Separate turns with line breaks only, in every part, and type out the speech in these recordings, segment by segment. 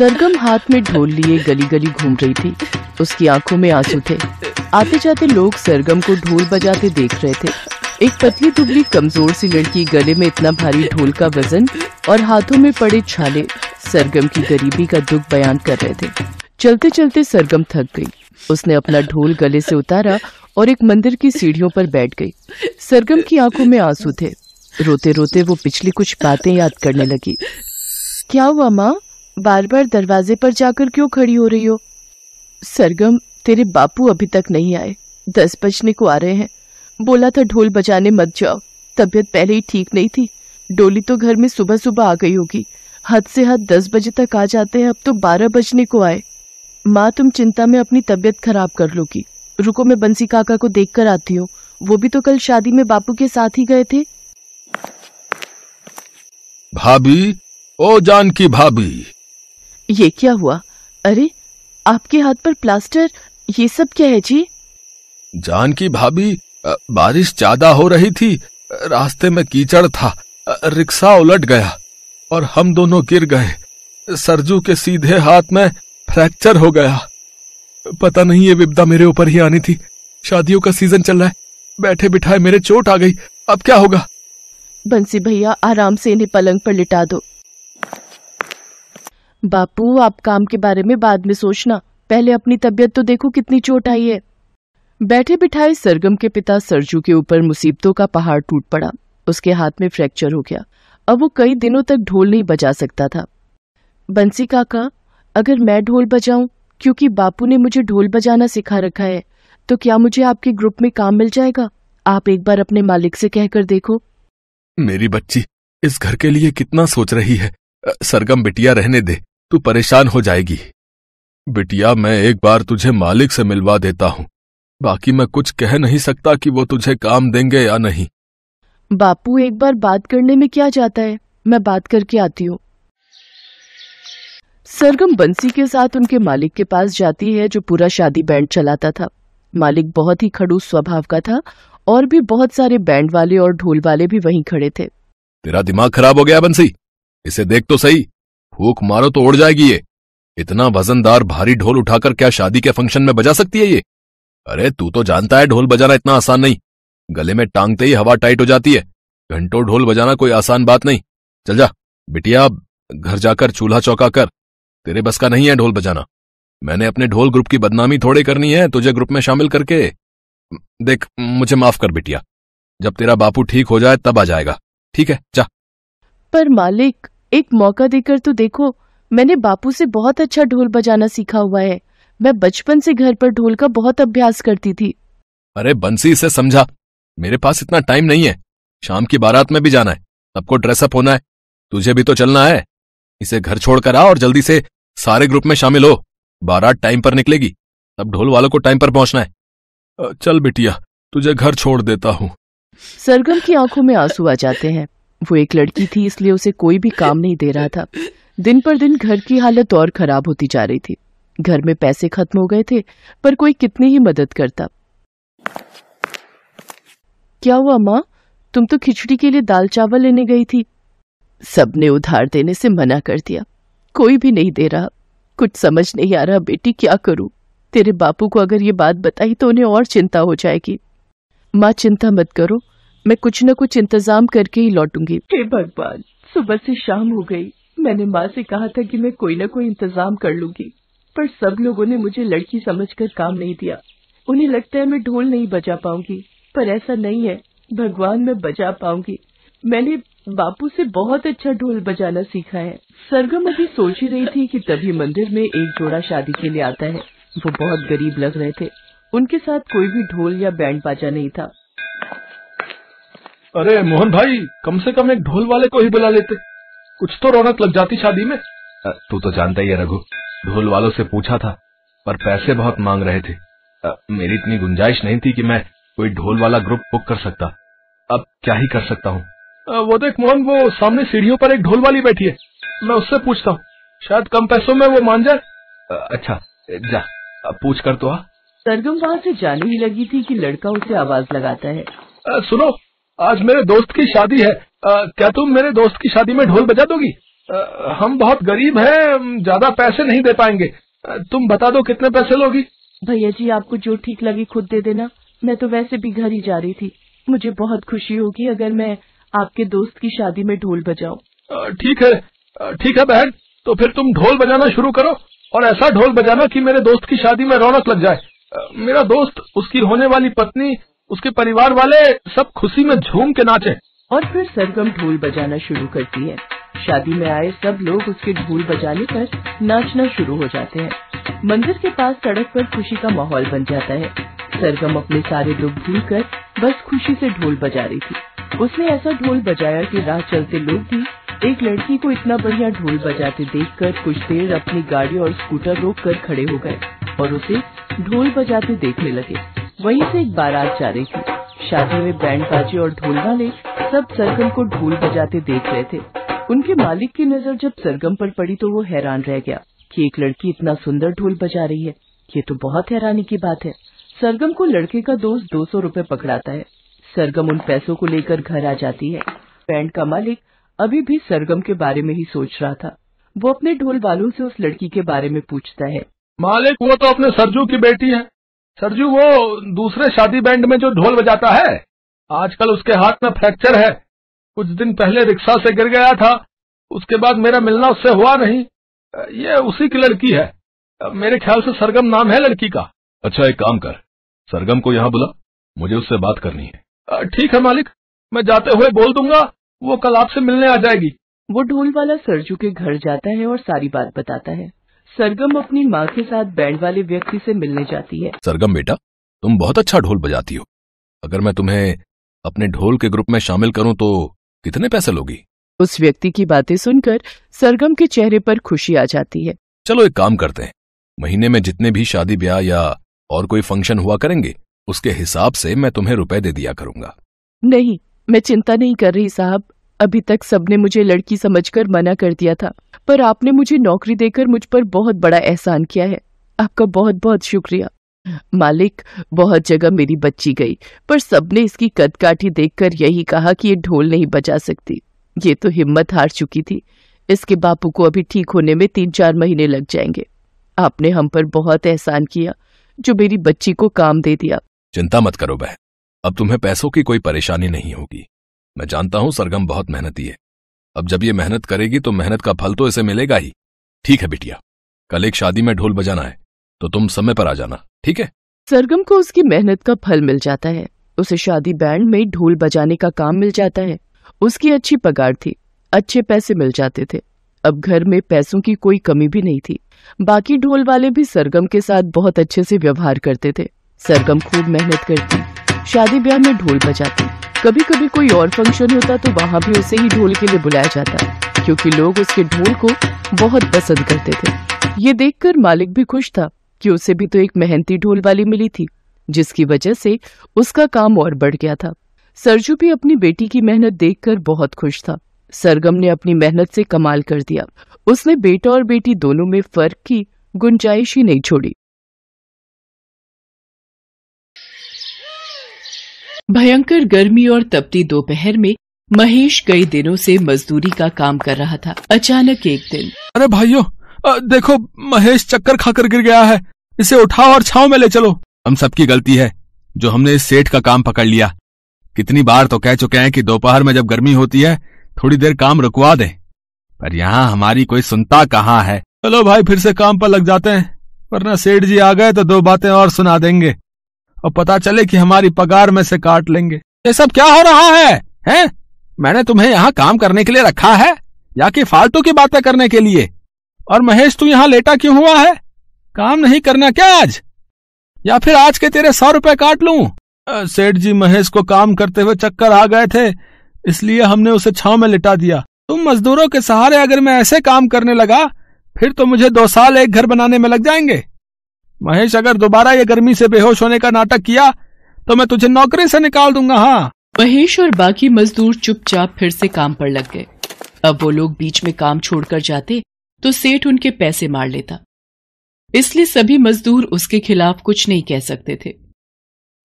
सरगम हाथ में ढोल लिए गली गली घूम रही थी उसकी आंखों में आंसू थे आते जाते लोग सरगम को ढोल बजाते देख रहे थे एक पतली दुबली कमजोर सी लड़की गले में इतना भारी ढोल का वजन और हाथों में पड़े छाले सरगम की गरीबी का दुख बयान कर रहे थे चलते चलते सरगम थक गई उसने अपना ढोल गले से उतारा और एक मंदिर की सीढ़ियों पर बैठ गई सरगम की आंखों में आंसू थे रोते रोते वो पिछली कुछ बातें याद करने लगी क्या हुआ माँ बार बार दरवाजे पर जाकर क्यों खड़ी हो रही हो सरगम तेरे बापू अभी तक नहीं आए दस बजने को आ रहे हैं बोला था ढोल बजाने मत जाओ तबियत पहले ही ठीक नहीं थी डोली तो घर में सुबह सुबह आ गई होगी हद से हद दस बजे तक आ जाते हैं अब तो बारह बजने को आए माँ तुम चिंता में अपनी तबियत खराब कर लोगी रुको मैं बंसी काका को देख कर आती हूँ वो भी तो कल शादी में बापू के साथ ही गए थे
भाभी ओ जानकी भाभी
ये क्या हुआ अरे आपके हाथ पर प्लास्टर ये सब क्या है जी
जान की भाभी बारिश ज्यादा हो रही थी रास्ते में कीचड़ था रिक्शा उलट गया और हम दोनों गिर गए सरजू के सीधे हाथ में फ्रैक्चर हो गया पता नहीं ये विपदा मेरे ऊपर ही आनी थी शादियों का सीजन चल रहा है बैठे बिठाए मेरे चोट आ गई अब क्या होगा
बंसी भैया आराम से इन्हें पलंग पर लिटा दो बापू आप काम के बारे में बाद में सोचना पहले अपनी तबीयत तो देखो कितनी चोट आई है बैठे बिठाए सरगम के पिता सरजू के ऊपर मुसीबतों का पहाड़ टूट पड़ा उसके हाथ में फ्रैक्चर हो गया अब वो कई दिनों तक ढोल नहीं बजा सकता था बंसी काका अगर मैं ढोल बजाऊं क्योंकि बापू ने मुझे ढोल बजाना सिखा रखा है तो क्या मुझे आपके ग्रुप में काम मिल जाएगा आप एक बार अपने मालिक से कहकर देखो
मेरी बच्ची इस घर के लिए कितना सोच रही है सरगम बिटिया रहने दे तू परेशान हो जाएगी बिटिया मैं एक बार तुझे मालिक से मिलवा देता हूँ बाकी मैं कुछ कह नहीं सकता कि वो तुझे काम देंगे या नहीं
बापू एक बार बात करने में क्या जाता है मैं बात करके आती हूँ सरगम बंसी के साथ उनके मालिक के पास जाती है जो पूरा शादी बैंड चलाता था मालिक बहुत ही खड़ूस स्वभाव का था और भी बहुत सारे बैंड वाले और ढोल वाले भी वहीं खड़े थे
तेरा दिमाग खराब हो गया बंसी इसे देख तो सही फूक मारो तो उड़ जाएगी ये इतना वजनदार भारी ढोल उठाकर क्या शादी के फंक्शन में बजा सकती है ये अरे तू तो जानता है ढोल बजाना इतना आसान नहीं गले में टांगते ही हवा टाइट हो जाती है घंटों ढोल बजाना कोई आसान बात नहीं चल जा बिटिया घर जाकर चूल्हा चौका कर तेरे बस का नहीं है ढोल बजाना मैंने अपने ढोल ग्रुप की बदनामी थोड़े करनी है तुझे ग्रुप में शामिल करके देख मुझे माफ कर बिटिया जब तेरा बापू ठीक हो जाए तब आ जाएगा ठीक है जा
पर मालिक एक मौका देकर तो देखो मैंने बापू से बहुत अच्छा ढोल बजाना सीखा हुआ है मैं बचपन से घर पर ढोल का बहुत अभ्यास करती थी
अरे बंसी इसे समझा मेरे पास इतना टाइम नहीं है शाम की बारात में भी जाना है सबको ड्रेसअप होना है तुझे भी तो चलना है इसे घर छोड़कर आ और जल्दी से सारे ग्रुप में शामिल हो बारात टाइम पर निकलेगी तब ढोल वालों को टाइम पर पहुंचना है चल बिटिया तुझे घर छोड़ देता हूँ
सरगम की आंखों में आंसू आ जाते हैं वो एक लड़की थी इसलिए उसे कोई भी काम नहीं दे रहा था दिन पर दिन घर की हालत और खराब होती जा रही थी घर में पैसे खत्म हो गए थे पर कोई कितनी ही मदद करता क्या हुआ माँ तुम तो खिचड़ी के लिए दाल चावल लेने गई थी सबने उधार देने से मना कर दिया कोई भी नहीं दे रहा कुछ समझ नहीं आ रहा बेटी क्या करूं तेरे बापू को अगर ये बात बताई तो उन्हें और चिंता हो जाएगी माँ चिंता मत करो मैं कुछ न कुछ इंतजाम करके ही लौटूंगी हे
भगवान सुबह से शाम हो गई मैंने माँ से कहा था कि मैं कोई न कोई इंतजाम कर लूंगी पर सब लोगों ने मुझे लड़की समझकर काम नहीं दिया उन्हें लगता है मैं ढोल नहीं बजा पाऊंगी पर ऐसा नहीं है भगवान मैं बजा पाऊंगी मैंने बापू से बहुत अच्छा ढोल बजाना सीखा है सरगम अभी सोच ही रही थी कि तभी मंदिर में एक जोड़ा शादी के लिए आता है वो बहुत गरीब लग रहे थे उनके साथ कोई भी ढोल या बैंड बाजा नहीं था
अरे मोहन भाई कम से कम एक ढोल वाले को ही बुला लेते कुछ तो रौनक लग जाती शादी में
तू तो जानता ही है रघु ढोल वालों से पूछा था पर पैसे बहुत मांग रहे थे मेरी इतनी गुंजाइश नहीं थी कि मैं कोई ढोल वाला ग्रुप बुक कर सकता अब क्या ही कर सकता
हूँ वो देख मोहन वो सामने सीढ़ियों पर एक ढोल वाली बैठी है मैं उससे पूछता हूँ शायद कम पैसों में वो मान जाए
अच्छा जा पूछ कर तो आ
सरगम वहाँ से जाने ही लगी थी कि लड़का उसे आवाज लगाता है आ, सुनो आज मेरे दोस्त की शादी है आ, क्या तुम मेरे दोस्त की शादी में ढोल बजा दोगी आ, हम बहुत गरीब हैं ज्यादा पैसे नहीं दे पाएंगे आ, तुम बता दो कितने पैसे लोगी भैया जी आपको जो ठीक लगी खुद दे देना
मैं तो वैसे भी घर ही जा रही थी मुझे बहुत खुशी होगी अगर मैं आपके दोस्त की शादी
में ढोल बजाऊं ठीक है ठीक है बहन तो फिर तुम ढोल बजाना शुरू करो और ऐसा ढोल बजाना कि मेरे दोस्त की शादी में रौनक लग जाए मेरा दोस्त उसकी होने वाली पत्नी उसके परिवार वाले सब खुशी में झूम के नाचे और फिर सरगम ढोल बजाना
शुरू करती है शादी में आए सब लोग उसके ढोल बजाने पर नाचना शुरू हो जाते हैं मंदिर के पास सड़क पर खुशी का माहौल बन जाता है सरगम अपने सारे दुख भूल कर बस खुशी से ढोल बजा रही थी उसने ऐसा ढोल बजाया कि राह चलते लोग भी एक लड़की को इतना बढ़िया ढोल बजाते देखकर कुछ देर अपनी गाड़ी और स्कूटर रोक कर खड़े हो गए और उसे ढोल बजाते देखने लगे वहीं से एक बारात जा रही थी शादी में बैंड बाजे और ढोल वाले सब सरगम को ढोल बजाते देख रहे थे उनके मालिक की नजर जब सरगम पर पड़ी तो वो हैरान रह गया कि एक लड़की इतना सुंदर ढोल बजा रही है ये तो बहुत हैरानी की बात है सरगम को लड़के का दोस्त दो सौ रूपए पकड़ाता है सरगम उन पैसों को लेकर घर आ जाती है बैंड का मालिक अभी भी सरगम के बारे में ही सोच रहा था वो अपने ढोल वालों से उस लड़की के बारे में
पूछता है मालिक वो तो अपने सरजू की बेटी है सर जी वो दूसरे शादी बैंड में जो ढोल बजाता है आजकल उसके हाथ में फ्रैक्चर है कुछ दिन पहले रिक्शा से गिर गया था उसके बाद मेरा मिलना उससे हुआ नहीं ये उसी की लड़की है मेरे ख्याल से सरगम नाम है लड़की का
अच्छा एक काम कर सरगम को यहाँ बुला मुझे उससे बात
करनी है ठीक है मालिक मैं जाते हुए बोल दूंगा वो कल आपसे मिलने आ जाएगी
वो ढोल वाला सरजू के घर जाता है और सारी बात बताता है सरगम अपनी माँ के साथ बैंड वाले व्यक्ति से मिलने जाती है
सरगम बेटा तुम बहुत अच्छा ढोल बजाती हो अगर मैं तुम्हें अपने ढोल के ग्रुप में शामिल करूँ तो कितने पैसे लोगी
उस व्यक्ति की बातें सुनकर सरगम के चेहरे पर खुशी आ जाती है
चलो एक काम करते हैं महीने में जितने भी शादी ब्याह या और कोई फंक्शन हुआ करेंगे उसके हिसाब से मैं तुम्हें रुपए दे दिया करूंगा
नहीं मैं चिंता नहीं कर रही साहब अभी तक सबने मुझे लड़की समझकर मना कर दिया था पर आपने मुझे नौकरी देकर मुझ पर बहुत बड़ा एहसान किया है आपका बहुत बहुत शुक्रिया मालिक बहुत जगह मेरी बच्ची गई पर सबने इसकी कदकाठी देखकर यही कहा कि ये ढोल नहीं बजा सकती ये तो हिम्मत हार चुकी थी इसके बापू को अभी ठीक होने में तीन चार महीने लग जाएंगे आपने हम पर बहुत एहसान किया जो मेरी बच्ची को काम दे दिया
चिंता मत करो बहन अब तुम्हें पैसों की कोई परेशानी नहीं होगी मैं जानता हूँ सरगम बहुत मेहनती है अब जब ये मेहनत करेगी तो मेहनत का फल तो इसे मिलेगा ही ठीक है बिटिया कल एक शादी में ढोल बजाना है तो तुम समय पर आ जाना ठीक है
सरगम को उसकी मेहनत का फल मिल जाता है उसे शादी बैंड में ढोल बजाने का काम मिल जाता है उसकी अच्छी पगार थी अच्छे पैसे मिल जाते थे अब घर में पैसों की कोई कमी भी नहीं थी बाकी ढोल वाले भी सरगम के साथ बहुत अच्छे से व्यवहार करते थे सरगम खूब मेहनत करती शादी ब्याह में ढोल बजाती कभी कभी कोई और फंक्शन होता तो वहाँ भी उसे ही ढोल के लिए बुलाया जाता क्योंकि लोग उसके ढोल को बहुत पसंद करते थे ये देखकर मालिक भी खुश था कि उसे भी तो एक मेहनती ढोल वाली मिली थी जिसकी वजह से उसका काम और बढ़ गया था सरजू भी अपनी बेटी की मेहनत देखकर बहुत खुश था सरगम ने अपनी मेहनत से कमाल कर दिया उसने बेटा और बेटी दोनों में फर्क की गुंजाइश ही नहीं छोड़ी भयंकर गर्मी और तपती दोपहर में महेश कई दिनों से मजदूरी का काम कर रहा था अचानक एक दिन
अरे भाइयों देखो महेश चक्कर खाकर गिर गया है इसे उठाओ और छाव में ले चलो हम सबकी गलती है जो हमने इस सेठ का काम पकड़ लिया कितनी बार तो कह चुके हैं कि दोपहर में जब गर्मी होती है थोड़ी देर काम रुकवा दे पर यहाँ हमारी कोई सुनता कहाँ है चलो भाई फिर से काम पर लग जाते हैं वरना सेठ जी आ गए तो दो बातें और सुना देंगे और पता चले कि हमारी पगार में से काट लेंगे ये सब क्या हो रहा है हैं? मैंने तुम्हें यहाँ काम करने के लिए रखा है या कि फालतू की बातें करने के लिए और महेश तू यहाँ लेटा क्यों हुआ है काम नहीं करना क्या आज या फिर आज के तेरे सौ रुपए काट लू सेठ जी महेश को काम करते हुए चक्कर आ गए थे इसलिए हमने उसे छाव में लिटा दिया तुम मजदूरों के सहारे अगर मैं ऐसे काम करने लगा फिर तो मुझे दो साल एक घर बनाने में लग जाएंगे महेश अगर दोबारा ये गर्मी से बेहोश होने का नाटक किया तो मैं तुझे नौकरी से निकाल दूंगा हाँ महेश और बाकी मजदूर चुपचाप फिर से काम पर लग गए
अब वो लोग बीच में काम छोड़कर जाते तो सेठ उनके पैसे मार लेता इसलिए सभी मजदूर उसके खिलाफ कुछ नहीं कह सकते थे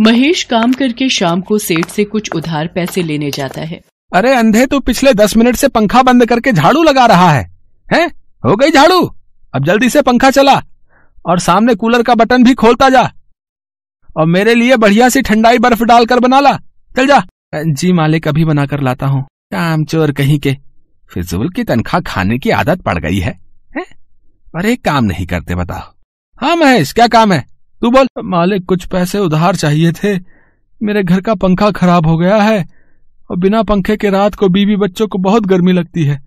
महेश काम करके शाम को सेठ से कुछ उधार पैसे लेने जाता है
अरे अंधे तो पिछले दस मिनट से पंखा बंद करके झाड़ू लगा रहा है हैं? हो गई झाड़ू अब जल्दी से पंखा चला और सामने कूलर का बटन भी खोलता जा और मेरे लिए बढ़िया सी ठंडाई बर्फ डालकर बना ला चल जा जी मालिक अभी बनाकर लाता हूँ चोर कहीं के फिजूल की तनख्वाह खाने की आदत पड़ गई है, है? एक काम नहीं करते बताओ हाँ महेश क्या काम है तू बोल मालिक कुछ पैसे उधार चाहिए थे मेरे घर का पंखा खराब हो गया है और बिना पंखे के रात को बीवी बच्चों को बहुत गर्मी लगती है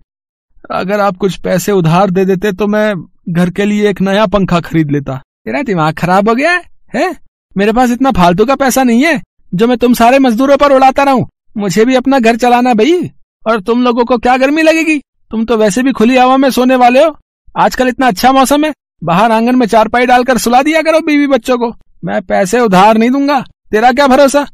अगर आप कुछ पैसे उधार दे देते तो मैं घर के लिए एक नया पंखा खरीद लेता तेरा दिमाग खराब हो गया है, है? मेरे पास इतना फालतू का पैसा नहीं है जो मैं तुम सारे मजदूरों पर उड़ाता रहूं मुझे भी अपना घर चलाना भाई और तुम लोगों को क्या गर्मी लगेगी तुम तो वैसे भी खुली हवा में सोने वाले हो आजकल इतना अच्छा मौसम है बाहर आंगन में चारपाई डालकर सुला दिया करो बीवी बच्चों को मैं पैसे उधार नहीं दूंगा तेरा क्या भरोसा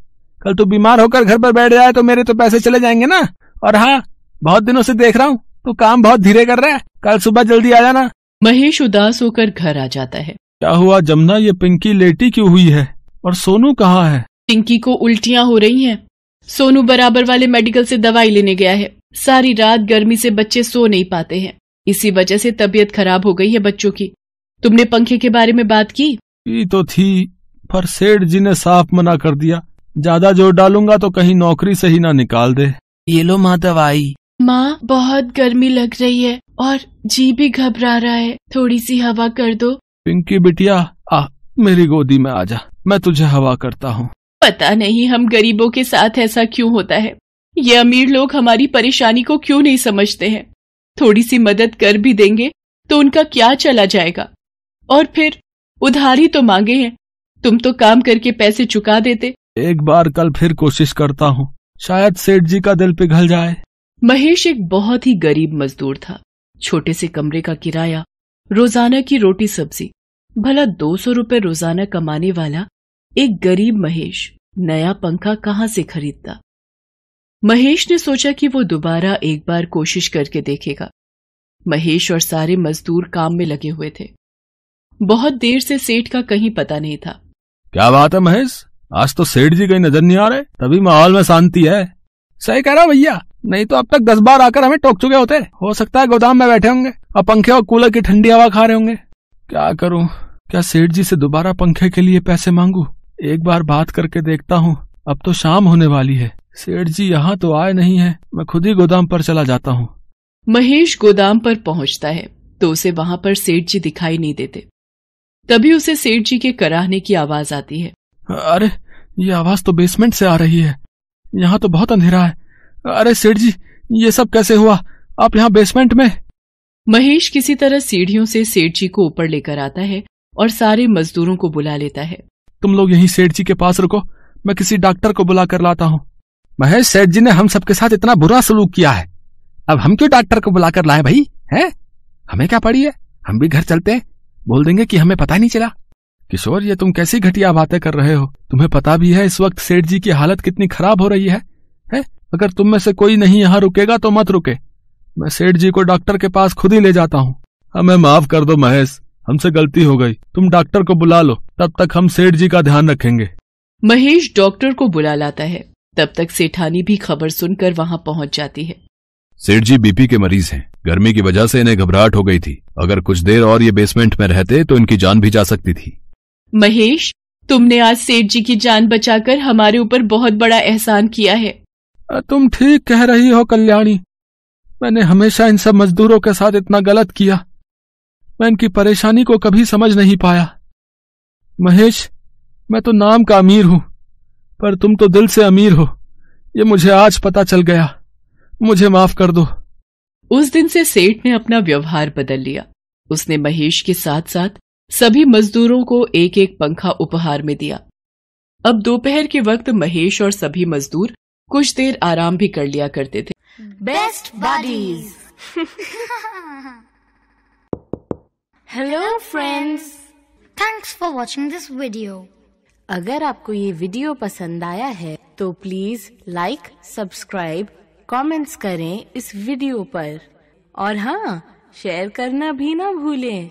कल तू बीमार होकर घर पर बैठ जाए तो मेरे तो पैसे चले जाएंगे ना और हाँ बहुत दिनों से देख रहा हूँ तू काम बहुत धीरे कर रहा है कल सुबह जल्दी आ जाना महेश उदास होकर घर आ जाता है क्या हुआ जमुना ये पिंकी लेटी क्यों हुई है और सोनू कहाँ है
पिंकी को उल्टियाँ हो रही हैं। सोनू बराबर वाले मेडिकल से दवाई लेने गया है सारी रात गर्मी से बच्चे सो नहीं पाते हैं इसी वजह से तबीयत खराब हो गई है बच्चों की तुमने पंखे के बारे में बात की
ये तो थी पर सेठ जी ने साफ मना कर दिया ज्यादा जोर डालूंगा तो कहीं नौकरी से ही ना निकाल दे ये लो माँ दवाई
माँ बहुत गर्मी लग रही है और जी भी घबरा रहा है थोड़ी सी हवा कर दो
पिंकी बिटिया आ मेरी गोदी में आ जा मैं तुझे हवा करता हूँ
पता नहीं हम गरीबों के साथ ऐसा क्यों होता है ये अमीर लोग हमारी परेशानी को क्यों नहीं समझते हैं थोड़ी सी मदद कर भी देंगे तो उनका क्या चला जाएगा और फिर उधारी तो मांगे हैं तुम तो काम करके पैसे चुका देते
एक बार कल फिर कोशिश करता हूँ शायद सेठ जी का दिल पिघल जाए
महेश एक बहुत ही गरीब मजदूर था छोटे से कमरे का किराया रोजाना की रोटी सब्जी भला दो सौ रूपये रोजाना कमाने वाला एक गरीब महेश नया पंखा कहाँ से खरीदता महेश ने सोचा कि वो दोबारा एक बार कोशिश करके देखेगा महेश और सारे मजदूर काम में लगे हुए थे बहुत देर से सेठ का कहीं पता नहीं था
क्या बात है महेश आज तो सेठ जी कहीं नजर नहीं आ रहे तभी माहौल में शांति है सही कह रहा भैया नहीं तो अब तक दस बार आकर हमें टोक चुके होते हो सकता है गोदाम में बैठे होंगे और पंखे और कूलर की ठंडी हवा खा रहे होंगे क्या करूं क्या सेठ जी से दोबारा पंखे के लिए पैसे मांगू एक बार बात करके देखता हूँ अब तो शाम होने वाली है सेठ जी यहाँ तो आए नहीं है मैं खुद ही गोदाम पर चला जाता हूँ
महेश गोदाम पर पहुंचता है तो उसे वहां पर सेठ जी दिखाई नहीं देते तभी उसे सेठ जी के कराहने की आवाज आती है
अरे ये आवाज तो बेसमेंट से आ रही है यहाँ तो बहुत अंधेरा है अरे सेठ जी ये सब कैसे हुआ आप यहाँ बेसमेंट में
महेश किसी तरह सीढ़ियों से सेठ जी को ऊपर लेकर आता है और
सारे मजदूरों को
बुला लेता है
तुम लोग यहीं सेठ जी के पास रुको मैं किसी डॉक्टर को बुला कर लाता हूँ महेश सेठ जी ने हम सबके साथ इतना बुरा सलूक किया है अब हम क्यों डॉक्टर को बुला कर लाए भाई है हमें क्या पड़ी है हम भी घर चलते हैं बोल देंगे कि हमें पता नहीं चला किशोर ये तुम कैसी घटिया बातें कर रहे हो तुम्हें पता भी है इस वक्त सेठ जी की हालत कितनी खराब हो रही है, है? अगर तुम में से कोई नहीं यहाँ रुकेगा तो मत रुके मैं सेठ जी को डॉक्टर के पास खुद ही ले जाता हूँ हमें माफ कर दो महेश हमसे गलती हो गई तुम डॉक्टर को बुला लो तब तक हम सेठ जी का ध्यान रखेंगे
महेश डॉक्टर को बुला लाता है तब तक सेठानी भी खबर सुनकर वहाँ पहुँच जाती है
सेठ जी बीपी के मरीज हैं गर्मी की वजह से इन्हें घबराहट हो गई थी अगर कुछ देर और ये बेसमेंट में रहते तो इनकी जान भी जा सकती थी
महेश तुमने आज सेठ जी की जान बचाकर हमारे ऊपर बहुत बड़ा एहसान किया है
तुम ठीक कह रही हो कल्याणी मैंने हमेशा इन सब मजदूरों के साथ इतना गलत किया मैं इनकी परेशानी को कभी समझ नहीं पाया महेश मैं तो नाम का अमीर हूं पर तुम तो दिल से अमीर हो ये मुझे आज पता चल गया मुझे माफ कर दो
उस दिन से सेठ ने अपना व्यवहार बदल लिया उसने महेश के साथ साथ सभी मजदूरों को एक एक पंखा उपहार में दिया अब दोपहर के वक्त महेश और सभी मजदूर कुछ देर आराम भी कर लिया करते थे best buddies hello friends thanks for watching this video अगर आपको ये वीडियो पसंद आया है तो प्लीज लाइक सब्सक्राइब कमेंट्स करें इस वीडियो पर और हाँ शेयर करना भी ना भूलें